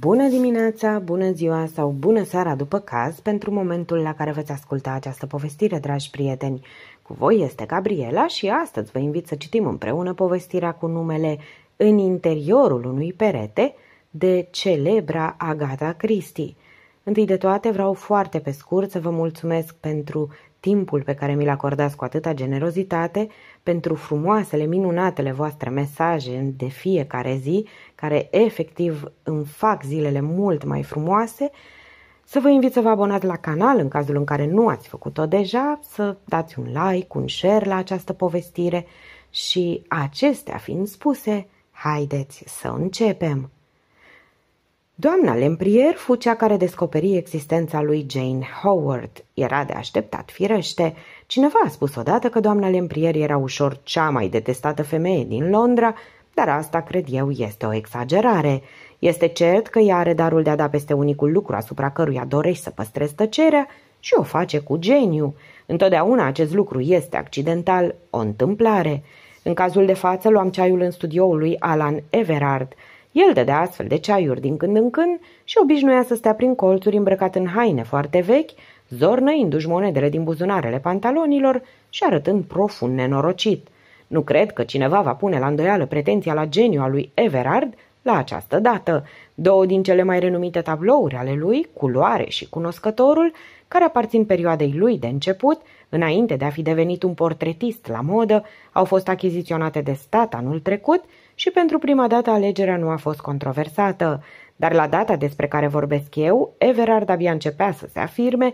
Bună dimineața, bună ziua sau bună seara după caz pentru momentul la care veți asculta această povestire, dragi prieteni. Cu voi este Gabriela și astăzi vă invit să citim împreună povestirea cu numele În interiorul unui perete de celebra Agata Christie. Întâi de toate vreau foarte pe scurt să vă mulțumesc pentru timpul pe care mi-l acordați cu atâta generozitate, pentru frumoasele, minunatele voastre mesaje de fiecare zi, care efectiv îmi fac zilele mult mai frumoase, să vă invit să vă abonați la canal în cazul în care nu ați făcut-o deja, să dați un like, un share la această povestire și acestea fiind spuse, haideți să începem! Doamna Lemprier fu cea care descoperi existența lui Jane Howard. Era de așteptat, firește. Cineva a spus odată că doamna Lemprier era ușor cea mai detestată femeie din Londra, dar asta, cred eu, este o exagerare. Este cert că ea are darul de a da peste unicul lucru asupra căruia dorești să păstrezi tăcerea și o face cu geniu. Întotdeauna acest lucru este accidental, o întâmplare. În cazul de față luam ceaiul în studioul lui Alan Everard – el dădea astfel de ceaiuri din când în când și obișnuia să stea prin colțuri îmbrăcat în haine foarte vechi, zornăindu-și monedele din buzunarele pantalonilor și arătând profund nenorocit. Nu cred că cineva va pune la îndoială pretenția la geniu a lui Everard la această dată. Două din cele mai renumite tablouri ale lui, Culoare și Cunoscătorul, care aparțin perioadei lui de început, înainte de a fi devenit un portretist la modă, au fost achiziționate de stat anul trecut și pentru prima dată alegerea nu a fost controversată, dar la data despre care vorbesc eu, Everard abia începea să se afirme,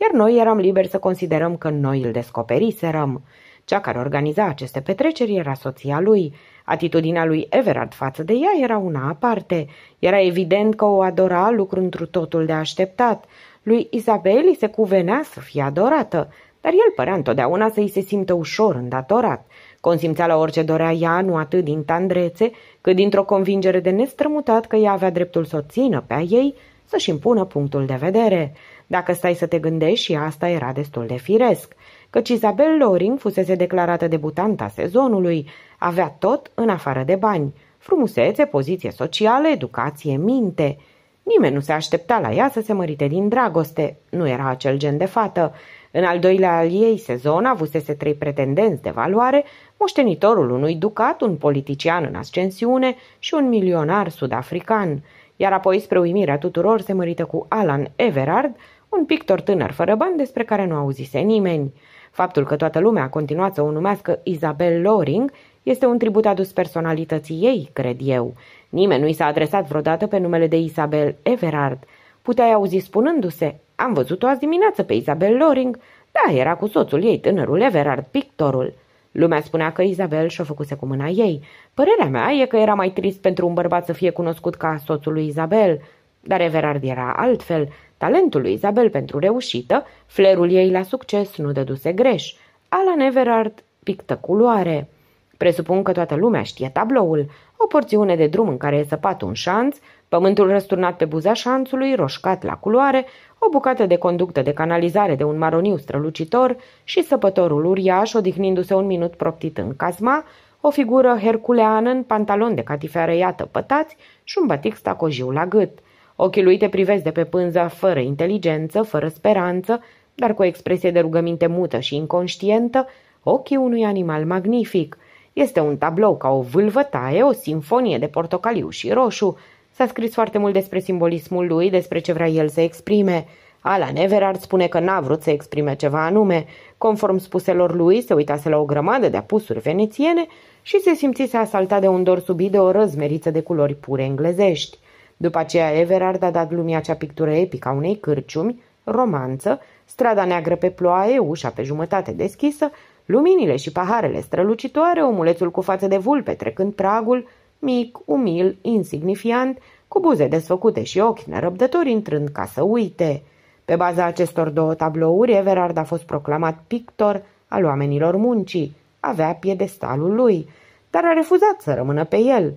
iar noi eram liberi să considerăm că noi îl descoperiserăm. Cea care organiza aceste petreceri era soția lui. Atitudinea lui Everard față de ea era una aparte. Era evident că o adora, lucru întru totul de așteptat. Lui Isabel îi se cuvenea să fie adorată, dar el părea întotdeauna să îi se simtă ușor îndatorat – Consimțea la orice dorea ea, nu atât din tandrețe, cât dintr-o convingere de nestrămutat că ea avea dreptul să o țină pe a ei, să-și impună punctul de vedere. Dacă stai să te gândești și asta era destul de firesc, căci Isabel Loring fusese declarată debutanta sezonului, avea tot în afară de bani, frumusețe, poziție socială, educație, minte. Nimeni nu se aștepta la ea să se mărite din dragoste, nu era acel gen de fată, în al doilea al ei sezon avusese trei pretendenți de valoare, moștenitorul unui ducat, un politician în ascensiune și un milionar sud-african. iar apoi, spre uimirea tuturor, se mărită cu Alan Everard, un pictor tânăr fără bani despre care nu auzise nimeni. Faptul că toată lumea a continuat să o numească Isabel Loring este un tribut adus personalității ei, cred eu. Nimeni nu i s-a adresat vreodată pe numele de Isabel Everard. Puteai auzi spunându-se am văzut-o azi dimineață pe Isabel Loring. Da, era cu soțul ei, tânărul Everard, pictorul. Lumea spunea că Isabel și-o făcuse cu mâna ei. Părerea mea e că era mai trist pentru un bărbat să fie cunoscut ca soțul lui Isabel. Dar Everard era altfel. Talentul lui Isabel pentru reușită, flerul ei la succes nu dăduse greș. Alan Everard pictă culoare. Presupun că toată lumea știe tabloul, o porțiune de drum în care e săpat un șanț, pământul răsturnat pe buza șanțului, roșcat la culoare, o bucată de conductă de canalizare de un maroniu strălucitor și săpătorul uriaș, odihnindu-se un minut proptit în casma, o figură herculeană în pantalon de catifeară iată pătați și un batic stacojiu la gât. Ochii lui te privesc de pe pânză fără inteligență, fără speranță, dar cu o expresie de rugăminte mută și inconștientă, ochii unui animal magnific. Este un tablou ca o vâlvătaie, o sinfonie de portocaliu și roșu, S-a scris foarte mult despre simbolismul lui, despre ce vrea el să exprime. Alan Everard spune că n-a vrut să exprime ceva anume. Conform spuselor lui, se uitase la o grămadă de apusuri venețiene și se simțise asaltat de un dor subit de o răzmeriță de culori pure englezești. După aceea, Everard a dat lumii acea pictură epică a unei cârciumi, romanță, strada neagră pe ploaie, ușa pe jumătate deschisă, luminile și paharele strălucitoare, omulețul cu față de vulpe trecând pragul, mic, umil, insignifiant, cu buze desfăcute și ochi nerăbdători intrând ca să uite. Pe baza acestor două tablouri, Everard a fost proclamat pictor al oamenilor muncii. Avea piedestalul lui, dar a refuzat să rămână pe el.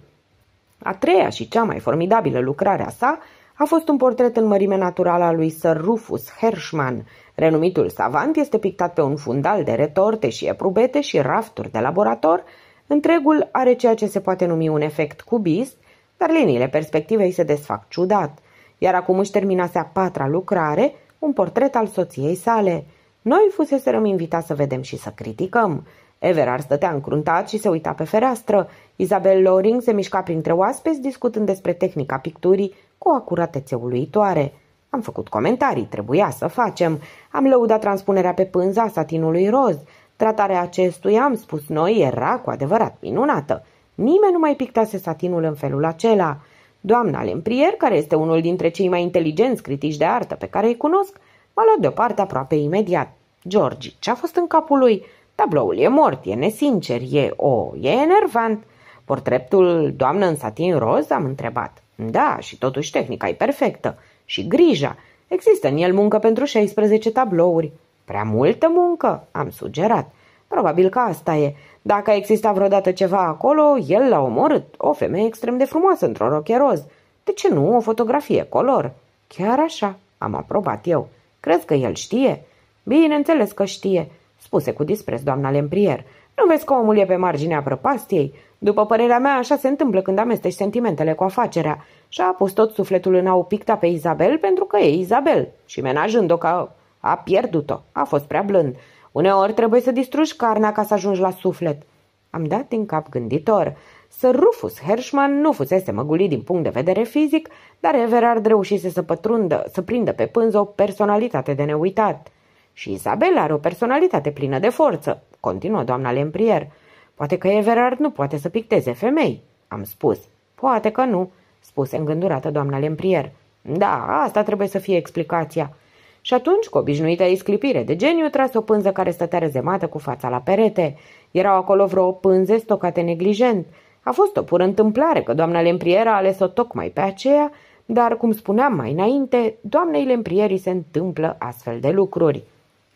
A treia și cea mai formidabilă lucrare a sa a fost un portret în mărime naturală a lui Sir Rufus Hershman. Renumitul savant este pictat pe un fundal de retorte și eprubete și rafturi de laborator. Întregul are ceea ce se poate numi un efect cubist, dar liniile perspectivei se desfac ciudat. Iar acum își terminase a patra lucrare, un portret al soției sale. Noi fuseserăm invitați să vedem și să criticăm. Everard stătea încruntat și se uita pe fereastră. Isabel Loring se mișca printre oaspeți discutând despre tehnica picturii cu o acuratețe uluitoare. Am făcut comentarii, trebuia să facem. Am lăudat transpunerea pe pânza satinului roz. Tratarea acestuia, am spus noi, era cu adevărat minunată. Nimeni nu mai pictase satinul în felul acela. Doamna Lemprier, care este unul dintre cei mai inteligenți critici de artă pe care îi cunosc, m-a luat deoparte aproape imediat. Georgi, ce-a fost în capul lui? Tabloul e mort, e nesincer, e o, oh, e enervant. Portretul doamnă în satin roz, am întrebat. Da, și totuși tehnica e perfectă. Și grija. Există în el muncă pentru 16 tablouri. Prea multă muncă, am sugerat. Probabil că asta e. Dacă a existat vreodată ceva acolo, el l-a omorât. O femeie extrem de frumoasă într o roche roz. De ce nu o fotografie color? Chiar așa, am aprobat eu. Crezi că el știe? Bineînțeles că știe, spuse cu dispreț doamna Lemprier. Nu vezi că omul e pe marginea prăpastiei? După părerea mea, așa se întâmplă când amestești sentimentele cu afacerea. Și a pus tot sufletul în a o picta pe Izabel pentru că e Izabel și menajând-o ca a pierdut-o. A fost prea blând. Uneori trebuie să distrugi carnea ca să ajungi la suflet. Am dat din cap gânditor. Să Rufus Hershman nu fusese măgulit din punct de vedere fizic, dar Everard reușise să pătrundă, să prindă pe pânză o personalitate de neuitat. Și Isabel are o personalitate plină de forță, continuă doamna Lemprier. Poate că Everard nu poate să picteze femei, am spus. Poate că nu, spuse îngândurată doamna Lemprier. Da, asta trebuie să fie explicația. Și atunci, cu obișnuita isclipire de geniu, tras o pânză care stătea rezemată cu fața la perete. Erau acolo vreo pânze stocate neglijent. A fost o pură întâmplare că doamna Lemprier a ales-o tocmai pe aceea, dar, cum spuneam mai înainte, doamnei Lemprierii se întâmplă astfel de lucruri.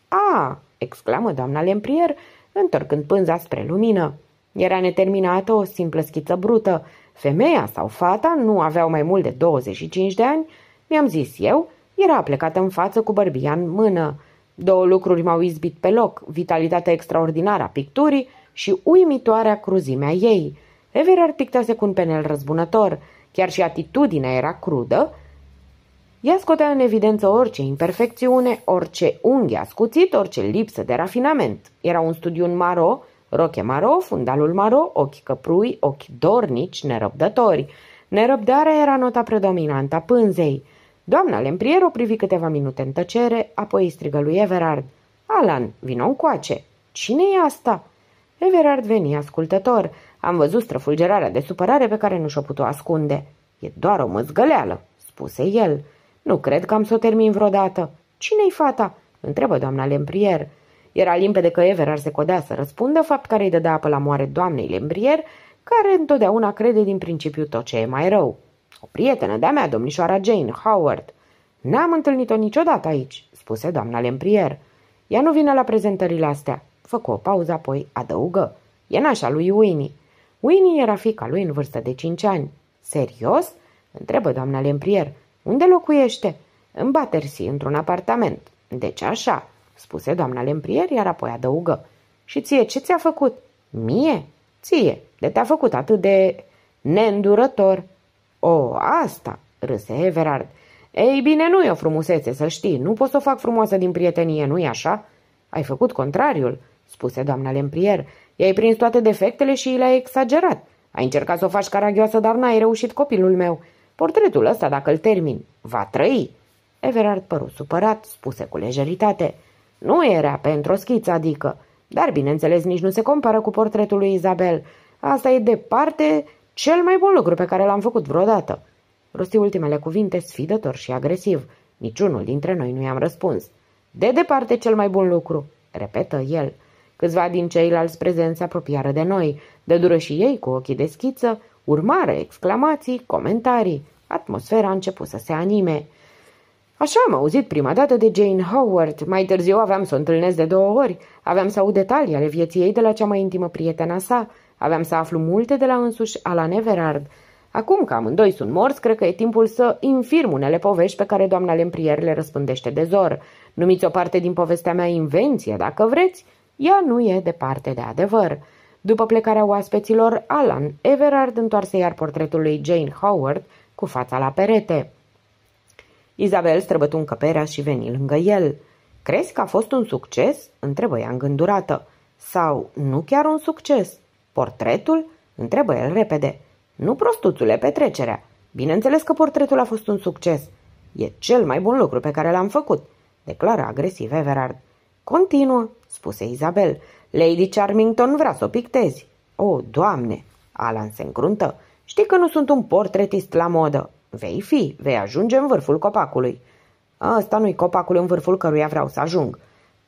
A, exclamă doamna Lemprier, întorcând pânza spre lumină. Era neterminată o simplă schiță brută. Femeia sau fata nu aveau mai mult de 25 de ani, mi-am zis eu, era plecată în față cu bărbia în mână. Două lucruri m-au izbit pe loc, vitalitatea extraordinară a picturii și uimitoarea cruzimea ei. Everard pictase cu un penel răzbunător, chiar și atitudinea era crudă, ea scotea în evidență orice imperfecțiune, orice unghi ascuțit, orice lipsă de rafinament. Era un studiu în maro, roche maro, fundalul maro, ochi căprui, ochi dornici, nerăbdători. Nerăbdarea era nota predominantă a pânzei – Doamna Lemprier o privi câteva minute în tăcere, apoi îi strigă lui Everard. Alan, vină încoace. Cine e asta? Everard veni ascultător. Am văzut străfulgerarea de supărare pe care nu și-o putu ascunde. E doar o măzgăleală, spuse el. Nu cred că am să o termin vreodată. Cine-i fata? întrebă doamna Lemprier. Era limpede că Everard se codea să răspundă, fapt care îi dădea apă la moare doamnei Lembrier, care întotdeauna crede din principiu tot ce e mai rău. O prietenă de-a mea, domnișoara Jane Howard. N-am întâlnit-o niciodată aici, spuse doamna Lemprier. Ea nu vine la prezentările astea. Făcu o pauză, apoi adăugă. E nașa lui Winnie. Winnie era fica lui în vârstă de cinci ani. Serios? Întrebă doamna Lemprier. Unde locuiește? În Battersea, într-un apartament. Deci așa, spuse doamna Lemprier, iar apoi adăugă. Și ție ce ți-a făcut? Mie? Ție, de te-a făcut atât de neîndurător. O, asta, râse Everard. Ei bine, nu e o frumusețe, să știi. Nu pot să o fac frumoasă din prietenie, nu-i așa? Ai făcut contrariul, spuse doamna Lemprier. I-ai prins toate defectele și le-ai exagerat. Ai încercat să o faci caragioasă, dar n-ai reușit copilul meu. Portretul ăsta, dacă îl termin, va trăi. Everard păru supărat, spuse cu lejeritate. Nu era pentru o schiță, adică. Dar, bineînțeles, nici nu se compară cu portretul lui Isabel. Asta e departe cel mai bun lucru pe care l-am făcut vreodată. Rosti ultimele cuvinte sfidător și agresiv. Niciunul dintre noi nu i-am răspuns. De departe cel mai bun lucru, repetă el. Câțiva din ceilalți prezenți apropiară de noi, de dură și ei cu ochii deschiță, urmare, exclamații, comentarii. Atmosfera a început să se anime. Așa am auzit prima dată de Jane Howard. Mai târziu aveam să o întâlnesc de două ori. Aveam să aud detalii ale vieții ei de la cea mai intimă prietena sa. Aveam să aflu multe de la însuși Alan Everard. Acum că amândoi sunt morți, cred că e timpul să infirm unele povești pe care doamna Lemprier le răspândește de zor. Numiți o parte din povestea mea invenție, dacă vreți, ea nu e departe de adevăr. După plecarea oaspeților, Alan Everard întoarse iar portretul lui Jane Howard cu fața la perete. Isabel străbătu încăperea și veni lângă el. Crezi că a fost un succes?" întrebă ea îngândurată. Sau nu chiar un succes?" Portretul? Întrebă el repede. Nu, prostuțule, petrecerea. Bineînțeles că portretul a fost un succes. E cel mai bun lucru pe care l-am făcut, declară agresiv Everard. Continuă, spuse Isabel. Lady Charmington vrea să o pictezi. O, doamne! Alan se încruntă. Știi că nu sunt un portretist la modă. Vei fi, vei ajunge în vârful copacului. Ăsta nu-i copacul în vârful căruia vreau să ajung.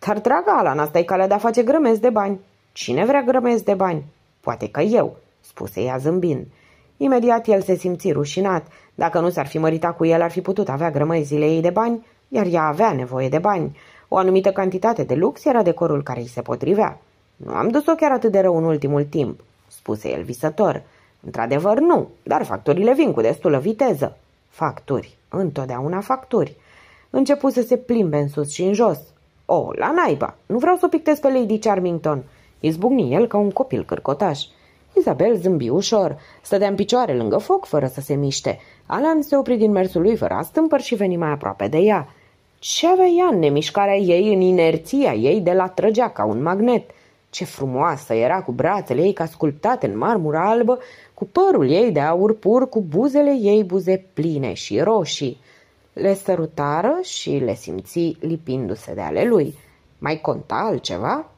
Dar, dragă Alan, asta e calea de a face grămezi de bani. Cine vrea grămezi de bani? Poate că eu, spuse ea zâmbind. Imediat el se simți rușinat. Dacă nu s-ar fi măritat cu el, ar fi putut avea grămăzile ei de bani, iar ea avea nevoie de bani. O anumită cantitate de lux era decorul care îi se potrivea. Nu am dus-o chiar atât de rău în ultimul timp, spuse el visător. Într-adevăr nu, dar facturile vin cu destulă viteză. Facturi, întotdeauna facturi. Începu să se plimbe în sus și în jos. O, la naiba, nu vreau să o pictez pe Lady Charmington. Izbucni el ca un copil cârcotaș. Isabel zâmbi ușor, stătea în picioare lângă foc fără să se miște. Alan se opri din mersul lui fără astâmpăr și veni mai aproape de ea. Ce avea ea în nemișcarea ei, în inerția ei de la trăgea ca un magnet? Ce frumoasă era cu brațele ei ca sculptate în marmură albă, cu părul ei de aur pur, cu buzele ei buze pline și roșii. Le sărutară și le simți lipindu-se de ale lui. Mai conta altceva?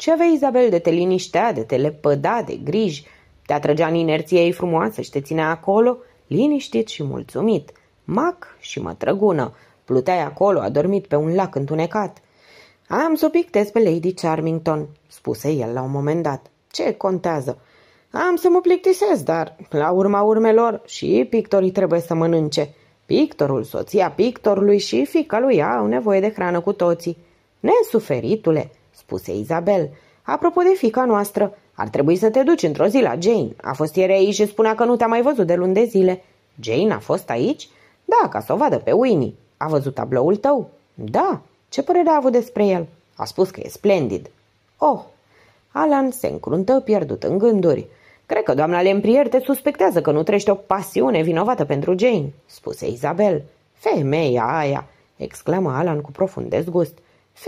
Ce avea Izabel de te liniștea, de te lepăda, de griji? Te atrăgea în inerția ei frumoasă și te ținea acolo, liniștit și mulțumit. Mac și mătrăgună. Pluteai acolo, adormit pe un lac întunecat. Am să pictez pe Lady Charmington, spuse el la un moment dat. Ce contează? Am să mă plictisesc, dar, la urma urmelor, și pictorii trebuie să mănânce. Pictorul, soția pictorului și fica lui ea au nevoie de hrană cu toții. Nesuferitule, spuse Isabel. Apropo de fica noastră, ar trebui să te duci într-o zi la Jane. A fost ieri aici și spunea că nu te-a mai văzut de luni de zile. Jane a fost aici? Da, ca să o vadă pe Winnie. A văzut tabloul tău? Da. Ce părere a avut despre el? A spus că e splendid. Oh! Alan se încruntă pierdut în gânduri. Cred că doamna Lemprier te suspectează că nu trește o pasiune vinovată pentru Jane, spuse Isabel. Femeia aia, exclamă Alan cu profund dezgust.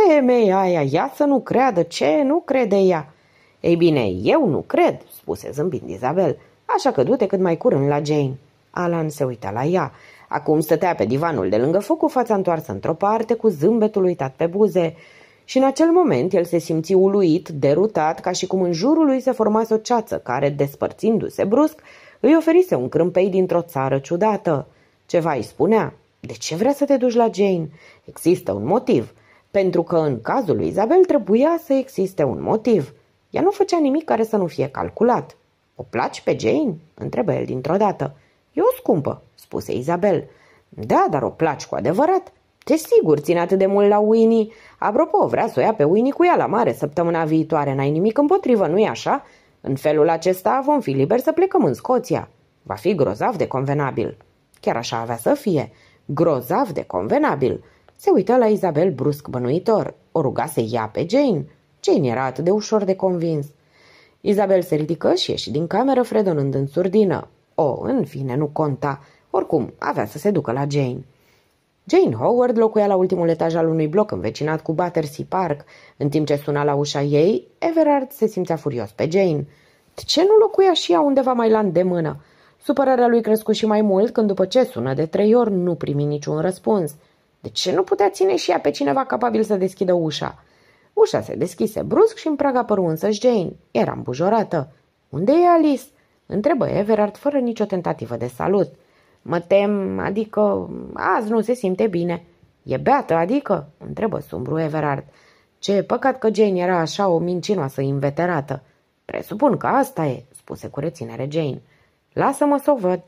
Femeia aia, ia să nu creadă ce nu crede ea. Ei bine, eu nu cred, spuse zâmbind Isabel. așa că du-te cât mai curând la Jane. Alan se uita la ea. Acum stătea pe divanul de lângă foc cu fața întoarsă într-o parte, cu zâmbetul uitat pe buze. Și în acel moment el se simți uluit, derutat, ca și cum în jurul lui se formase o ceață care, despărțindu-se brusc, îi oferise un crâmpei dintr-o țară ciudată. Ceva îi spunea. De ce vrea să te duci la Jane? Există un motiv pentru că în cazul lui Isabel trebuia să existe un motiv. Ea nu făcea nimic care să nu fie calculat. O placi pe Jane?" întrebă el dintr-o dată. E o scumpă," spuse Isabel. Da, dar o placi cu adevărat. Ce sigur ține atât de mult la Winnie. Apropo, vrea să o ia pe Winnie cu ea la mare săptămâna viitoare. N-ai nimic împotrivă, nu-i așa? În felul acesta vom fi liberi să plecăm în Scoția. Va fi grozav de convenabil. Chiar așa avea să fie. Grozav de convenabil. Se uită la Isabel brusc bănuitor. O ruga să ia pe Jane. Jane era atât de ușor de convins. Isabel se ridică și ieși din cameră fredonând în surdină. O, în fine, nu conta. Oricum, avea să se ducă la Jane. Jane Howard locuia la ultimul etaj al unui bloc învecinat cu Battersea Park. În timp ce suna la ușa ei, Everard se simțea furios pe Jane. De ce nu locuia și ea undeva mai la îndemână? Supărarea lui crescu și mai mult când după ce sună de trei ori nu primi niciun răspuns – de ce nu putea ține și ea pe cineva capabil să deschidă ușa? Ușa se deschise brusc și în prag apăru însă Jane. Era îmbujorată. Unde e Alice?" întrebă Everard fără nicio tentativă de salut. Mă tem, adică azi nu se simte bine." E beată, adică?" întrebă sumbru Everard. Ce păcat că Jane era așa o mincinoasă inveterată." Presupun că asta e," spuse cu reținere Jane. Lasă-mă să o văd."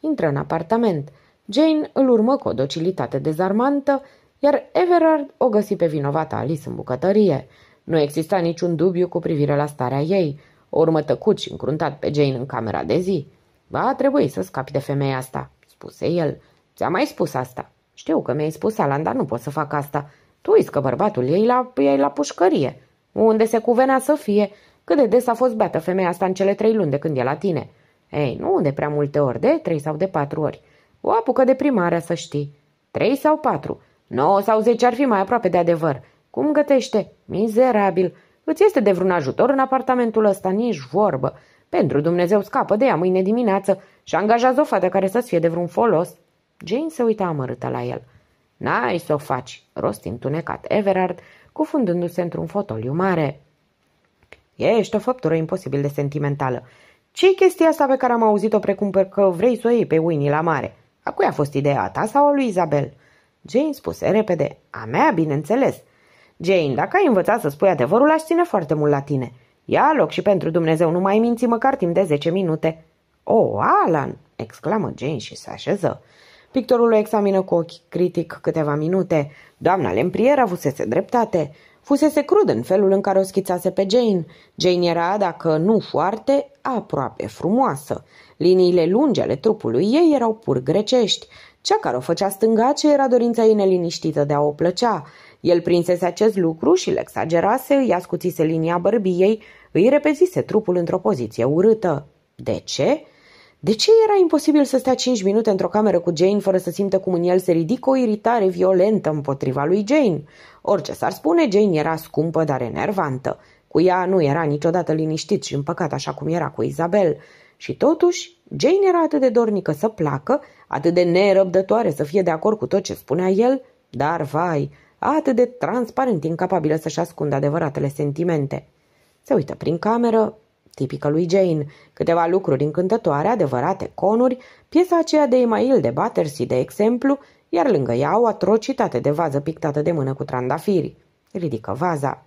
Intră în apartament. Jane îl urmă cu o docilitate dezarmantă, iar Everard o găsi pe vinovata Alice în bucătărie. Nu exista niciun dubiu cu privire la starea ei. O urmă tăcut și încruntat pe Jane în camera de zi. Va trebui să scapi de femeia asta, spuse el. ți a mai spus asta. Știu că mi-ai spus, Alan, dar nu pot să fac asta. Tu uiți că bărbatul ei la, ei la pușcărie. Unde se cuvenea să fie? Cât de des a fost beată femeia asta în cele trei luni de când e la tine? Ei, nu de prea multe ori, de trei sau de patru ori. O apucă de primarea, să știi. Trei sau patru. Nouă sau zece ar fi mai aproape de adevăr. Cum gătește? Mizerabil. Îți este de vreun ajutor în apartamentul ăsta, nici vorbă. Pentru Dumnezeu scapă de ea mâine dimineață și angajează o fată care să-ți fie de vreun folos. Jane se uita amărâtă la el. N-ai să o faci, rost întunecat Everard, cufundându-se într-un fotoliu mare. Ești o făptură imposibil de sentimentală. ce chestia asta pe care am auzit-o precum că vrei să o iei pe Winnie la mare? A cui a fost ideea ta sau a lui Isabel? Jane spuse repede. A mea, bineînțeles. Jane, dacă ai învățat să spui adevărul, aș ține foarte mult la tine. Ia loc și pentru Dumnezeu, nu mai minți măcar timp de 10 minute. O, oh, Alan! exclamă Jane și se așeză. Pictorul o examină cu ochi critic câteva minute. Doamna Lemprier avusese dreptate. Fusese crud în felul în care o schițase pe Jane. Jane era, dacă nu foarte, aproape frumoasă. Liniile lungi ale trupului ei erau pur grecești. Cea care o făcea stângace era dorința ei neliniștită de a o plăcea. El prinsese acest lucru și îl exagerase, îi ascuțise linia bărbiei, îi repezise trupul într-o poziție urâtă. De ce? De ce era imposibil să stea cinci minute într-o cameră cu Jane fără să simtă cum în el se ridică o iritare violentă împotriva lui Jane? Orice s-ar spune, Jane era scumpă, dar enervantă. Cu ea nu era niciodată liniștit și împăcat așa cum era cu Isabel. Și totuși, Jane era atât de dornică să placă, atât de nerăbdătoare să fie de acord cu tot ce spunea el, dar, vai, atât de transparent incapabilă să-și ascundă adevăratele sentimente. Se uită prin cameră, tipică lui Jane, câteva lucruri încântătoare, adevărate conuri, piesa aceea de Email de Battersea, de exemplu, iar lângă ea o atrocitate de vază pictată de mână cu trandafiri. Ridică vaza.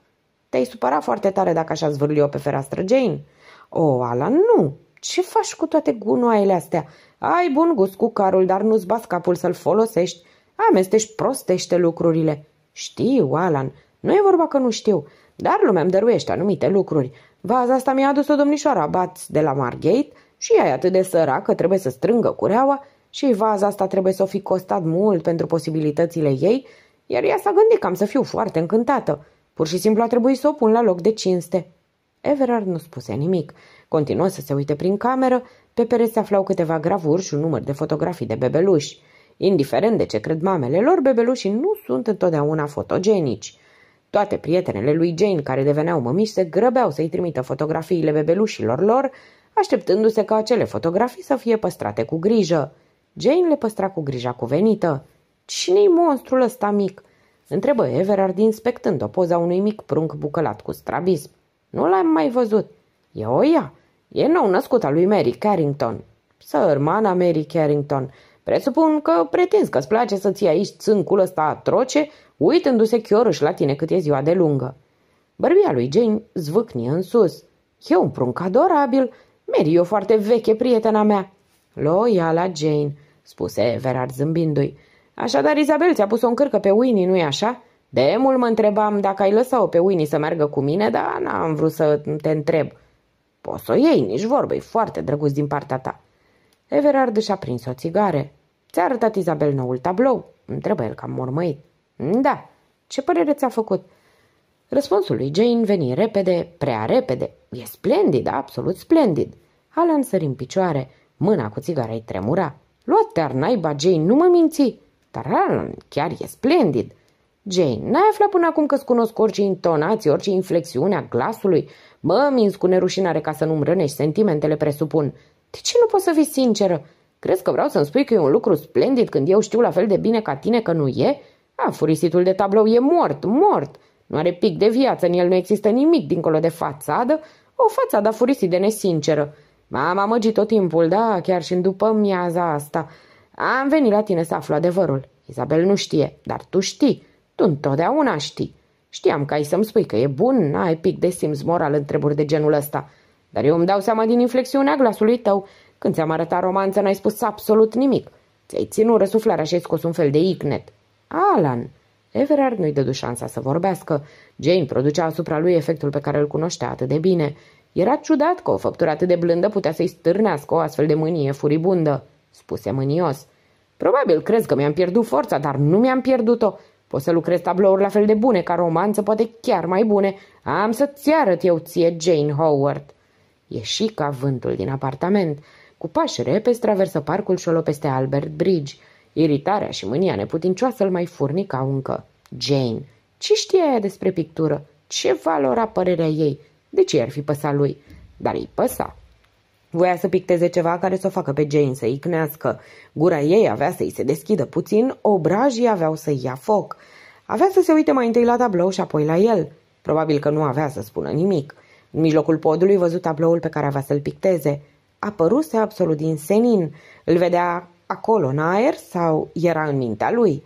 Te-ai supărat foarte tare dacă așa zvârli-o pe fereastră, Jane? O, ala, nu! Ce faci cu toate gunoaiele astea? Ai bun gust cu carul, dar nu-ți bați capul să-l folosești. Amesteci prostește lucrurile. Știu, Alan, nu e vorba că nu știu, dar lumea îmi dăruiește anumite lucruri. Vaza asta mi-a adus o domnișoară Baț de la Margate și ea e atât de săracă, trebuie să strângă cureaua și vaza asta trebuie să o fi costat mult pentru posibilitățile ei, iar ea s-a gândit că am să fiu foarte încântată. Pur și simplu a trebuit să o pun la loc de cinste. Everard nu spuse nimic. Continuă să se uite prin cameră, pe pereți se aflau câteva gravuri și un număr de fotografii de bebeluși. Indiferent de ce cred mamele lor, bebelușii nu sunt întotdeauna fotogenici. Toate prietenele lui Jane, care deveneau mămiși, se grăbeau să-i trimită fotografiile bebelușilor lor, așteptându-se ca acele fotografii să fie păstrate cu grijă. Jane le păstra cu grija cuvenită. Cine-i monstrul ăsta mic?" întrebă Everard inspectând o poza unui mic prunc bucălat cu strabism. Nu l-am mai văzut. E o ea. E nou al lui Mary Carrington. Sărmana Mary Carrington. Presupun că pretinzi că-ți place să ții aici țâncul ăsta atroce, uitându-se chioruș la tine cât e ziua de lungă. Bărbia lui Jane zvâcni în sus. E un prunc adorabil. Mary e o foarte veche prietena mea. Loiala Jane spuse Everard zâmbindu-i. Așadar, Izabel, ți-a pus o încărcă pe Winnie, nu-i așa? De mult mă întrebam dacă ai lăsat-o pe Winnie să meargă cu mine, dar n-am vrut să te întreb. Poți să o iei, nici vorbă, e foarte drăguț din partea ta. Everard își a prins o țigare. Ți-a arătat Izabel noul tablou? Întrebă el cam mormăit. Mm, da. Ce părere ți-a făcut? Răspunsul lui Jane veni repede, prea repede. E splendid, absolut splendid. Alan sări în picioare. Mâna cu țigara îi tremura. Luat ar naiba, Jane, nu mă minți. Alan chiar e splendid. Jane, n-ai aflat până acum că-ți cunosc orice intonație, orice inflexiune a glasului? Mă minți cu nerușinare ca să nu-mi rănești sentimentele, presupun. De ce nu poți să fii sinceră? Crezi că vreau să-mi spui că e un lucru splendid când eu știu la fel de bine ca tine că nu e? A, furisitul de tablou e mort, mort. Nu are pic de viață, în el nu există nimic dincolo de fațadă, o fațadă a furisit de nesinceră. M-am amăgit tot timpul, da, chiar și în după miaza asta. Am venit la tine să aflu adevărul. Isabel nu știe, dar tu știi. Tu întotdeauna știi. Știam că ai să-mi spui că e bun, n-ai pic de simț moral întreburi de genul ăsta. Dar eu îmi dau seama din inflexiunea glasului tău. Când ți-am arătat romanța, n-ai spus absolut nimic. Ți-ai ținut răsuflarea și ai scos un fel de ignet. Alan! Everard nu-i dădu șansa să vorbească. Jane producea asupra lui efectul pe care îl cunoștea atât de bine. Era ciudat că o făptură atât de blândă putea să-i stârnească o astfel de mânie furibundă, spuse mânios. Probabil crezi că mi-am pierdut forța, dar nu mi-am pierdut-o. Pot să lucrez tablouri la fel de bune ca romanță, poate chiar mai bune. Am să-ți arăt eu ție, Jane Howard. Ieși ca vântul din apartament. Cu pași repezi traversă parcul și o peste Albert Bridge. Iritarea și mânia neputincioasă îl mai furnica încă. Jane, ce știe ea despre pictură? Ce valora părerea ei? De ce i-ar fi păsa lui? Dar îi păsa. Voia să picteze ceva care să o facă pe Jane să-i cnească. Gura ei avea să-i se deschidă puțin, obrajii aveau să ia foc. Avea să se uite mai întâi la tablou și apoi la el. Probabil că nu avea să spună nimic. În mijlocul podului văzut tabloul pe care avea să-l picteze. Apăruse absolut din senin. Îl vedea acolo în aer sau era în mintea lui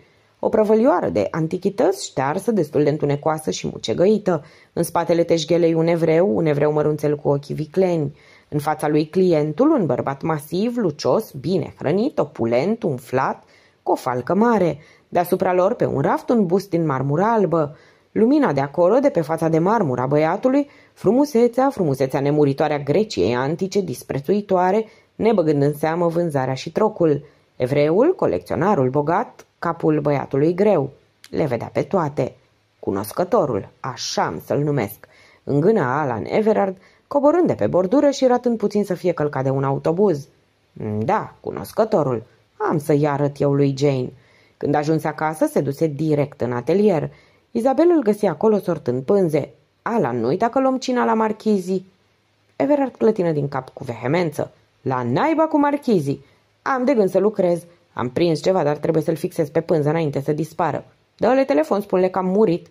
o prăvălioară de antichități ștearsă, destul de întunecoasă și mucegăită. În spatele teșghelei un evreu, un evreu mărunțel cu ochii vicleni. În fața lui clientul, un bărbat masiv, lucios, bine hrănit, opulent, umflat, cu o falcă mare. Deasupra lor, pe un raft, un bust din marmură albă. Lumina de acolo, de pe fața de marmură a băiatului, frumusețea, frumusețea nemuritoare a Greciei antice, disprețuitoare, nebăgând în seamă vânzarea și trocul. Evreul, colecționarul bogat, Capul băiatului greu. Le vedea pe toate. Cunoscătorul, așa am să-l numesc, îngână Alan Everard, coborând de pe bordură și ratând puțin să fie călcat de un autobuz. Mm, da, cunoscătorul, am să-i arăt eu lui Jane. Când ajunse acasă, se duse direct în atelier. Isabel îl găsi acolo sortând pânze. Alan nu uita că luăm cina la marchizii. Everard clătină din cap cu vehemență. La naiba cu marchizii! Am de gând să lucrez. Am prins ceva, dar trebuie să-l fixez pe pânză înainte să dispară. Dă-le telefon, spune-le că am murit.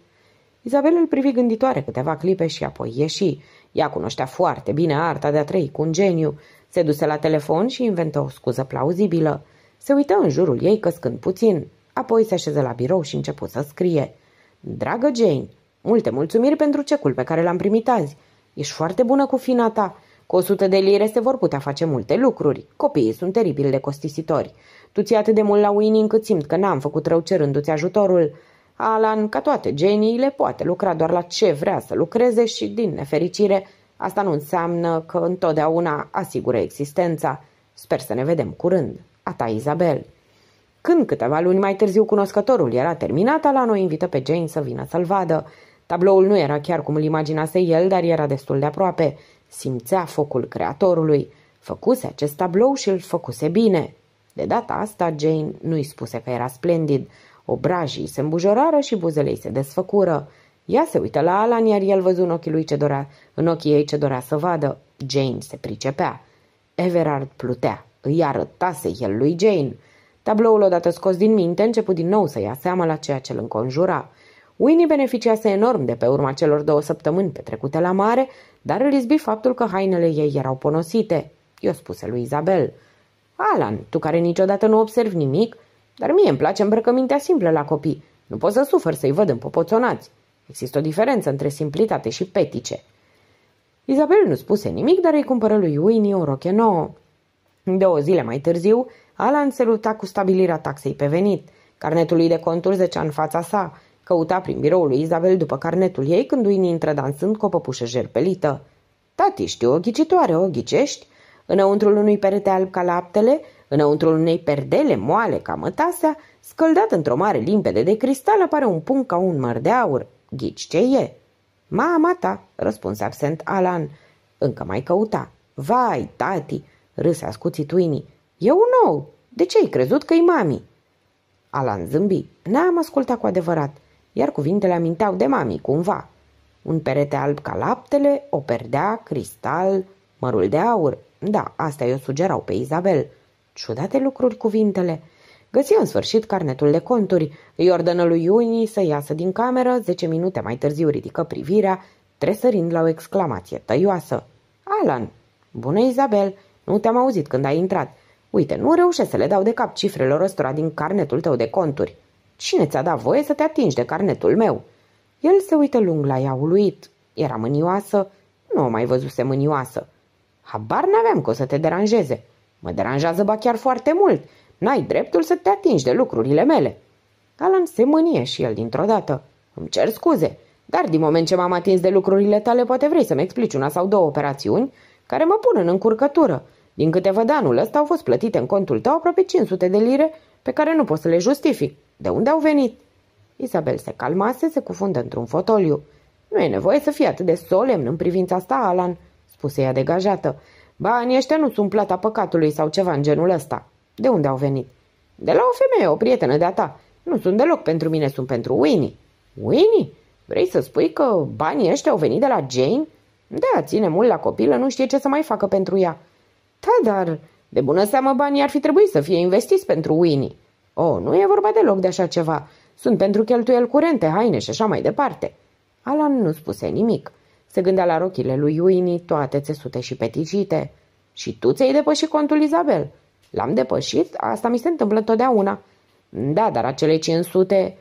Izabel îl privi gânditoare câteva clipe și apoi ieși. Ea cunoștea foarte bine arta de a trăi cu un geniu. Se duse la telefon și inventă o scuză plauzibilă. Se uită în jurul ei căscând puțin. Apoi se așeză la birou și începu să scrie. Dragă Jane, multe mulțumiri pentru cecul pe care l-am primit azi. Ești foarte bună cu fina ta. Cu sută de lire se vor putea face multe lucruri. Copiii sunt teribil de costisitori. Tu ți atât de mult la Winnie încât simt că n-am făcut rău cerându-ți ajutorul. Alan, ca toate geniile, poate lucra doar la ce vrea să lucreze și, din nefericire, asta nu înseamnă că întotdeauna asigură existența. Sper să ne vedem curând. A ta, Isabel. Când câteva luni mai târziu cunoscătorul era terminat, Alan o invită pe Jane să vină să-l vadă. Tabloul nu era chiar cum îl imaginase el, dar era destul de aproape. Simțea focul creatorului. Făcuse acest tablou și îl făcuse bine. De data asta, Jane nu-i spuse că era splendid. Obrajii se îmbujorară și buzele ei se desfăcură. Ea se uită la Alan, iar el văzu în ochii, lui ce dorea, în ochii ei ce dorea să vadă. Jane se pricepea. Everard plutea. Îi arătase el lui Jane. Tabloul odată scos din minte început din nou să ia seama la ceea ce îl înconjura. Winnie beneficiase enorm de pe urma celor două săptămâni petrecute la mare, dar îl izbi faptul că hainele ei erau ponosite. Eu spuse lui Isabel – Alan, tu care niciodată nu observi nimic, dar mie îmi place îmbrăcămintea simplă la copii. Nu pot să sufăr să-i văd împopoțonați. Există o diferență între simplitate și petice. Isabel nu spuse nimic, dar îi cumpără lui Winnie o roche nouă. Două zile mai târziu, Alan se lupta cu stabilirea taxei pe venit. Carnetul lui de conturi zecea în fața sa. Căuta prin biroul lui Isabel după carnetul ei când Winnie intră dansând cu o păpușă jerpelită. Tati, știu o ghicitoare, o ghicești?" Înăuntrul unui perete alb ca laptele, înăuntrul unei perdele moale ca mătasea, scăldat într-o mare limpede de cristal, apare un punct ca un măr de aur. Ghici ce e? Mama ta, răspunse absent Alan. Încă mai căuta. Vai, tati, râse ascuțit Winnie. E un nou. De ce ai crezut că-i mami? Alan zâmbi. N-am ascultat cu adevărat, iar cuvintele aminteau de mami, cumva. Un perete alb ca laptele, o perdea, cristal, mărul de aur. Da, asta eu sugerau pe Izabel. Ciudate lucruri cuvintele. Găsi în sfârșit carnetul de conturi, îi ordănă lui Iuni să iasă din cameră, zece minute mai târziu ridică privirea, tresărind la o exclamație tăioasă. Alan! Bună, Izabel! Nu te-am auzit când ai intrat. Uite, nu reușesc să le dau de cap cifrelor ăstora din carnetul tău de conturi. Cine ți-a dat voie să te atingi de carnetul meu? El se uită lung la ea uluit. Era mânioasă? Nu o mai văzuse mânioasă. Habar n-aveam că o să te deranjeze. Mă deranjează ba chiar foarte mult. N-ai dreptul să te atingi de lucrurile mele. Alan se mânie și el dintr-o dată. Îmi cer scuze, dar din moment ce m-am atins de lucrurile tale, poate vrei să-mi explici una sau două operațiuni care mă pun în încurcătură. Din câte văd anul ăsta au fost plătite în contul tău aproape 500 de lire pe care nu pot să le justific. De unde au venit? Isabel se calmase, se cufundă într-un fotoliu. Nu e nevoie să fii atât de solemn în privința asta, Alan spuse ea degajată. Banii ăștia nu sunt plata păcatului sau ceva în genul ăsta. De unde au venit? De la o femeie, o prietenă de-a ta. Nu sunt deloc pentru mine, sunt pentru Winnie. Winnie? Vrei să spui că banii ăștia au venit de la Jane? Da, ține mult la copilă, nu știe ce să mai facă pentru ea. Da, dar de bună seamă banii ar fi trebuit să fie investiți pentru Winnie. Oh, nu e vorba deloc de așa ceva. Sunt pentru cheltuieli curente, haine și așa mai departe. Alan nu spuse nimic. Se gândea la rochile lui Uini, toate țesute și peticite. Și tu ți-ai depășit contul Izabel. L-am depășit? Asta mi se întâmplă totdeauna. Da, dar acele 500...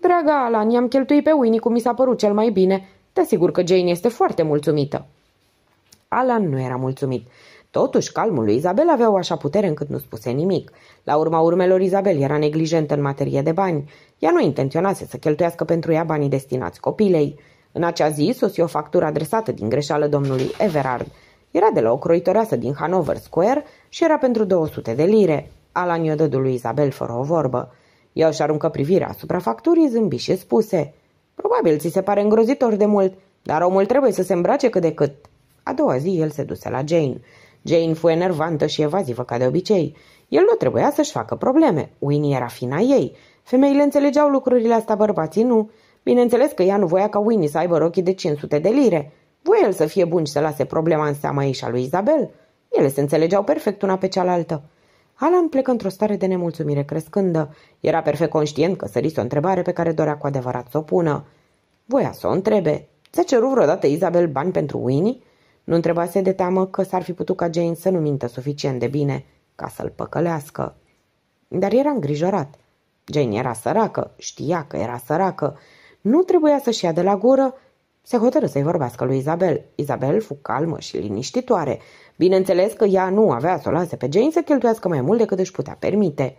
Draga Alan, i-am cheltuit pe Uini cum mi s-a părut cel mai bine. Te asigur că Jane este foarte mulțumită. Alan nu era mulțumit. Totuși, calmul lui Isabel avea o așa putere încât nu spuse nimic. La urma urmelor, Isabel era neglijentă în materie de bani. Ea nu intenționase să cheltuiască pentru ea banii destinați copilei. În acea zi sosi o factură adresată din greșeală domnului Everard. Era de la o croitoreasă din Hanover Square și era pentru 200 de lire. Alan i-o dădu lui Isabel fără o vorbă. Ea își aruncă privirea asupra facturii, zâmbi și spuse Probabil ți se pare îngrozitor de mult, dar omul trebuie să se îmbrace cât de cât. A doua zi el se duse la Jane. Jane fu enervantă și evazivă ca de obicei. El nu trebuia să-și facă probleme. Winnie era fina ei. Femeile înțelegeau lucrurile astea, bărbații nu. Bineînțeles că ea nu voia ca Winnie să aibă rochii de 500 de lire. Voia el să fie bun și să lase problema în seama ei și a lui Isabel. Ele se înțelegeau perfect una pe cealaltă. Alan plecă într-o stare de nemulțumire crescândă. Era perfect conștient că sărise o întrebare pe care dorea cu adevărat să o pună. Voia să o întrebe. Ți-a cerut vreodată Isabel bani pentru Winnie? Nu întrebase de teamă că s-ar fi putut ca Jane să nu mintă suficient de bine ca să-l păcălească. Dar era îngrijorat. Jane era săracă, știa că era săracă nu trebuia să-și ia de la gură, se hotără să-i vorbească lui Isabel. Isabel fu calmă și liniștitoare. Bineînțeles că ea nu avea să o lase pe Jane să cheltuiască mai mult decât își putea permite.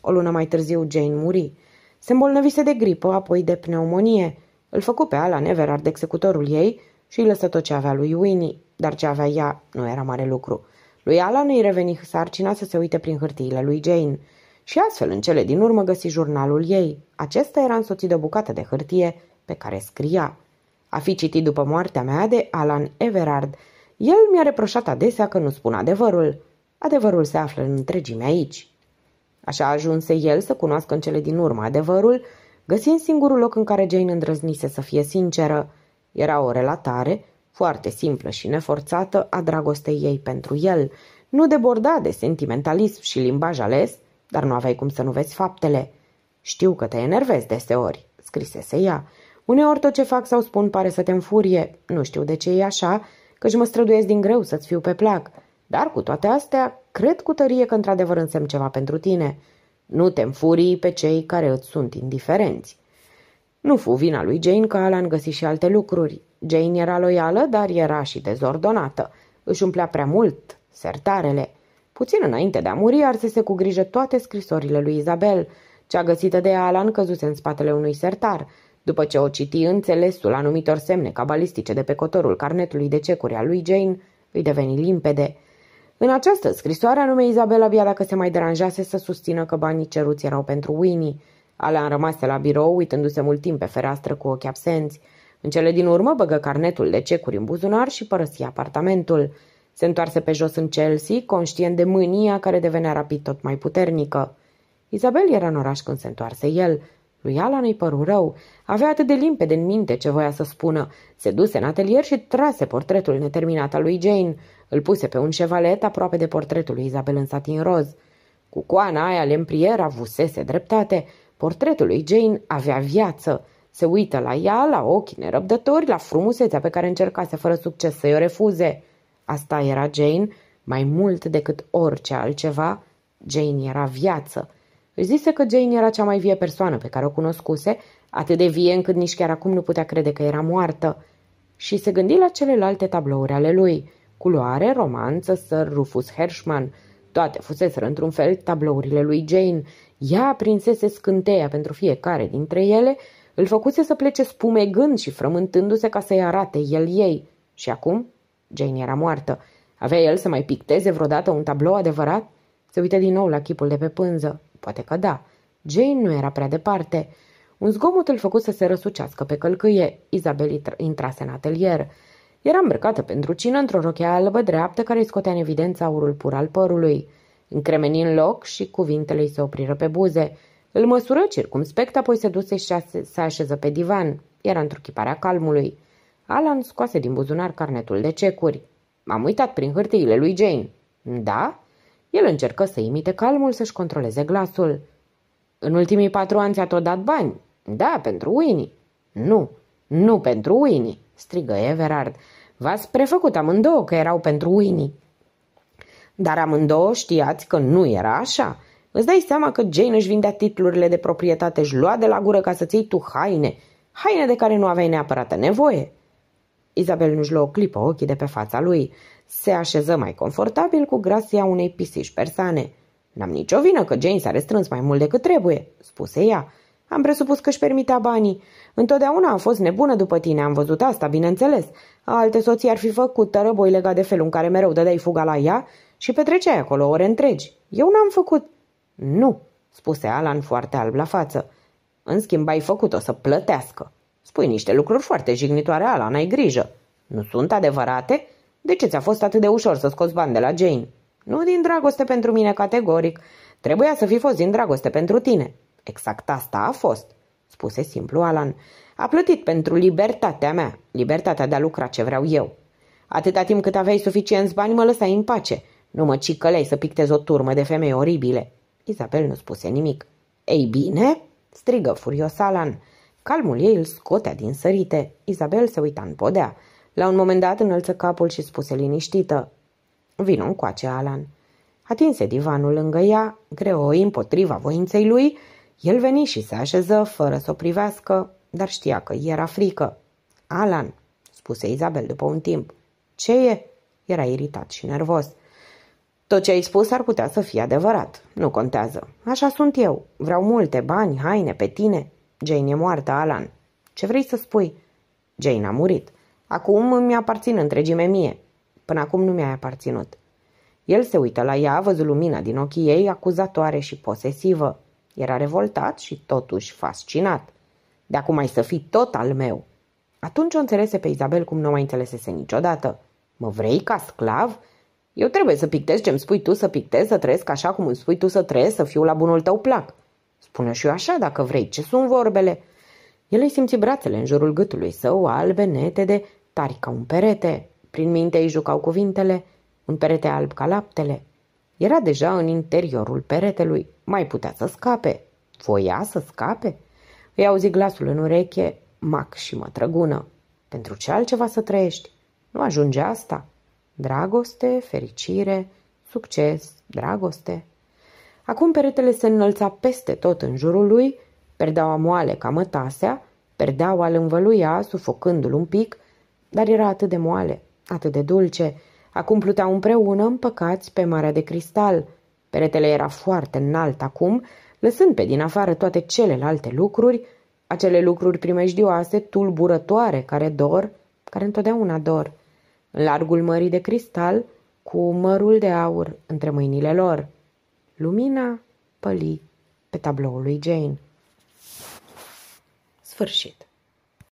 O lună mai târziu Jane muri. Se îmbolnăvise de gripă, apoi de pneumonie. Îl făcu pe Alan Everard de executorul ei și îi lăsă tot ce avea lui Winnie, dar ce avea ea nu era mare lucru. Lui Alan îi reveni sarcina să se uite prin hârtiile lui Jane – și astfel în cele din urmă găsi jurnalul ei. Acesta era însoțit de o bucată de hârtie pe care scria A fi citit după moartea mea de Alan Everard. El mi-a reproșat adesea că nu spun adevărul. Adevărul se află în întregime aici. Așa ajunse el să cunoască în cele din urmă adevărul, găsind singurul loc în care Jane îndrăznise să fie sinceră. Era o relatare, foarte simplă și neforțată, a dragostei ei pentru el. Nu deborda de sentimentalism și limbaj ales, dar nu aveai cum să nu vezi faptele. Știu că te enervezi deseori, scrisese ea. Uneori tot ce fac sau spun pare să te înfurie. Nu știu de ce e așa, căci mă străduiesc din greu să-ți fiu pe plac. Dar cu toate astea, cred cu tărie că într-adevăr însemn ceva pentru tine. Nu te înfurii pe cei care îți sunt indiferenți. Nu fu vina lui Jane că Alan găsi și alte lucruri. Jane era loială, dar era și dezordonată. Își umplea prea mult sertarele. Puțin înainte de a muri, arsese cu grijă toate scrisorile lui Isabel. Cea găsită de Alan căzuse în spatele unui sertar. După ce o citi înțelesul anumitor semne cabalistice de pe cotorul carnetului de cecuri al lui Jane, îi deveni limpede. În această scrisoare anume Isabel abia dacă se mai deranjase să susțină că banii ceruți erau pentru Winnie. Alan rămase la birou uitându-se mult timp pe fereastră cu ochi absenți. În cele din urmă băgă carnetul de cecuri în buzunar și părăsi apartamentul. Se întoarse pe jos în Chelsea, conștient de mânia care devenea rapid tot mai puternică. Isabel era în oraș când se întoarse el. Lui Alan îi păru rău. Avea atât de limpede în minte ce voia să spună. Se duse în atelier și trase portretul neterminat al lui Jane. Îl puse pe un șevalet aproape de portretul lui Isabel în satin roz. Cu coana aia lemprier avusese dreptate. Portretul lui Jane avea viață. Se uită la ea, la ochii nerăbdători, la frumusețea pe care încercase fără succes să-i o refuze. Asta era Jane, mai mult decât orice altceva, Jane era viață. Își zise că Jane era cea mai vie persoană pe care o cunoscuse, atât de vie încât nici chiar acum nu putea crede că era moartă. Și se gândi la celelalte tablouri ale lui. Culoare, romanță, Sir Rufus Hershman. Toate fuseseră într-un fel tablourile lui Jane. Ea prinsese scânteia pentru fiecare dintre ele, îl făcuse să plece spumegând și frământându-se ca să-i arate el ei. Și acum Jane era moartă. Avea el să mai picteze vreodată un tablou adevărat? Se uită din nou la chipul de pe pânză. Poate că da. Jane nu era prea departe. Un zgomot îl făcut să se răsucească pe călcâie. Isabel intrase în atelier. Era îmbrăcată pentru cină într-o rochea albă dreaptă care îi scotea în evidență aurul pur al părului. Încremeni în loc și cuvintele îi se opriră pe buze. Îl măsură circumspect, apoi se duse și se așeză pe divan. Era într-un a calmului. Alan scoase din buzunar carnetul de cecuri. M-am uitat prin hârtiile lui Jane. Da? El încercă să imite calmul să-și controleze glasul. În ultimii patru ani ți-a tot dat bani. Da, pentru Winnie. Nu, nu pentru Winnie, strigă Everard. V-ați prefăcut amândouă că erau pentru Winnie. Dar amândouă știați că nu era așa. Îți dai seama că Jane își vindea titlurile de proprietate, și lua de la gură ca să-ți iei tu haine, haine de care nu aveai neapărat nevoie. Izabel nu-și luă o clipă ochii de pe fața lui. Se așeză mai confortabil cu grasia unei pisici persane. N-am nicio vină că Jane s-a restrâns mai mult decât trebuie," spuse ea. Am presupus că își permitea banii. Întotdeauna am fost nebună după tine, am văzut asta, bineînțeles. Alte soții ar fi făcut tărăboi legat de felul în care mereu dădeai fuga la ea și petreceai acolo ore întregi. Eu n-am făcut." Nu," spuse Alan foarte alb la față. În schimb, ai făcut-o să plătească." Spui niște lucruri foarte jignitoare, Alan, ai grijă. Nu sunt adevărate? De ce ți-a fost atât de ușor să scoți bani de la Jane? Nu din dragoste pentru mine, categoric. Trebuia să fi fost din dragoste pentru tine. Exact asta a fost, spuse simplu Alan. A plătit pentru libertatea mea, libertatea de a lucra ce vreau eu. Atâta timp cât aveai suficienți bani, mă lăsai în pace. Nu mă cicălei să pictez o turmă de femei oribile. Isabel nu spuse nimic. Ei bine, strigă furios Alan. Calmul ei îl scotea din sărite. Isabel se uita în podea. La un moment dat înălță capul și spuse liniștită. Vino încoace, Alan. Atinse divanul lângă ea, greoi împotriva voinței lui, el veni și se așeză fără să o privească, dar știa că era frică. Alan, spuse Isabel după un timp. Ce e? Era iritat și nervos. Tot ce ai spus ar putea să fie adevărat. Nu contează. Așa sunt eu. Vreau multe bani, haine pe tine. Jane e moartă, Alan. Ce vrei să spui? Jane a murit. Acum îmi aparțin întregime mie. Până acum nu mi-ai aparținut. El se uită la ea, a văzut lumina din ochii ei, acuzatoare și posesivă. Era revoltat și totuși fascinat. De acum ai să fii tot al meu. Atunci o înțelese pe Isabel cum nu mai înțelesese niciodată. Mă vrei ca sclav? Eu trebuie să pictez ce-mi spui tu să pictez, să trăiesc așa cum îmi spui tu să trăiesc, să fiu la bunul tău plac. Spune și eu așa dacă vrei, ce sunt vorbele? El îi simți brațele în jurul gâtului său, albe, netede, tari ca un perete. Prin minte îi jucau cuvintele, un perete alb ca laptele. Era deja în interiorul peretelui, mai putea să scape. Voia să scape? Îi auzi glasul în ureche, mac și mătrăgună. Pentru ce altceva să trăiești? Nu ajunge asta. Dragoste, fericire, succes, dragoste. Acum peretele se înălța peste tot în jurul lui, perdeaua moale ca mătasea, perdeaua îl învăluia, sufocându-l un pic, dar era atât de moale, atât de dulce. Acum pluteau împreună, împăcați pe marea de cristal. Peretele era foarte înalt acum, lăsând pe din afară toate celelalte lucruri, acele lucruri primejdioase, tulburătoare, care dor, care întotdeauna dor. În largul mării de cristal, cu mărul de aur între mâinile lor – Lumina păli pe tabloul lui Jane. Sfârșit.